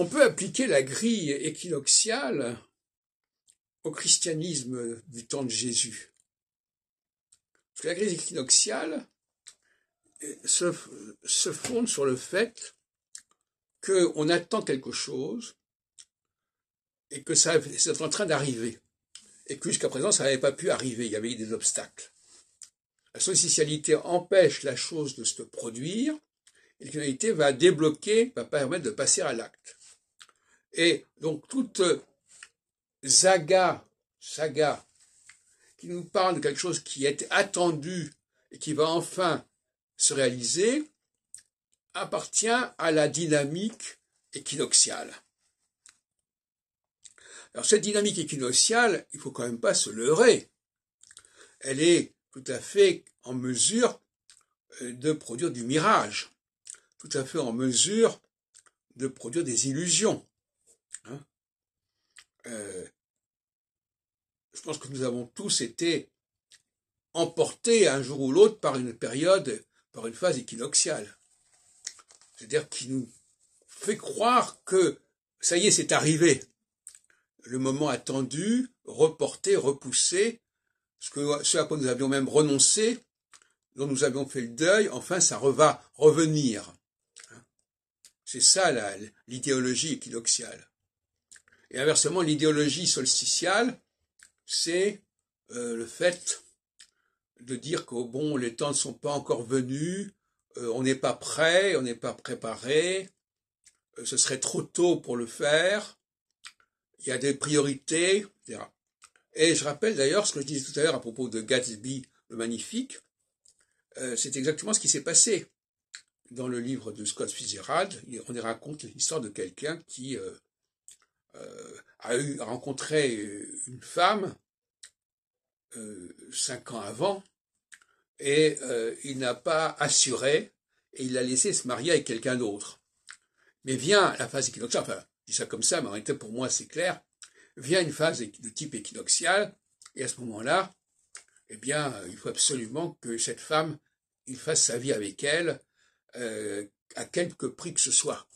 On peut appliquer la grille équinoxiale au christianisme du temps de Jésus. la grille équinoxiale euh, se, fonde sur le fait qu'on attend quelque chose et que ça c'est en train d'arriver. Et que jusqu'à présent, ça n'avait pas pu arriver, il y avait eu des obstacles. La socialité empêche la chose de se produire, et l'humanité va débloquer, va permettre de passer à l'acte. Et donc toute euh, saga, saga, qui nous parle de quelque chose qui est attendu et qui va enfin se réaliser, appartient à la dynamique équinoxiale. Alors cette dynamique équinoxiale, il faut quand même pas se leurrer. Elle est tout à fait en mesure euh, de produire du mirage, tout à fait en mesure de produire des illusions. Hein euh, je pense que nous avons tous été emportés un jour ou l'autre par une période, par une phase équinoxiale. C'est-à-dire qui nous fait croire que ça y est, c'est arrivé. Le moment attendu, reporté, repoussé, ce, que, ce à quoi nous avions même renoncé, dont nous avions fait le deuil, enfin ça va revenir. Hein c'est ça l'idéologie équinoxiale. Et inversement, l'idéologie solsticiale, c'est euh, le fait de dire que bon, les temps ne sont pas encore venus, euh, on n'est pas prêt, on n'est pas préparé, euh, ce serait trop tôt pour le faire, il y a des priorités, etc. Et je rappelle d'ailleurs ce que je disais tout à l'heure à propos de Gatsby le Magnifique, c'est exactement ce qui s'est passé dans le livre de Scott Fitzgerald, on y raconte l'histoire de quelqu'un qui euh, a, eu, rencontré une femme euh, cinq ans avant et euh, il n'a pas assuré et il l'a laissé se marier avec quelqu'un d'autre. Mais vient la phase équinoxiale, enfin, je dis ça comme ça, mais en réalité pour moi c'est clair, vient une phase de type équinoxial et à ce moment-là, eh bien, il faut absolument que cette femme, il fasse sa vie avec elle, à quelque prix que ce soit.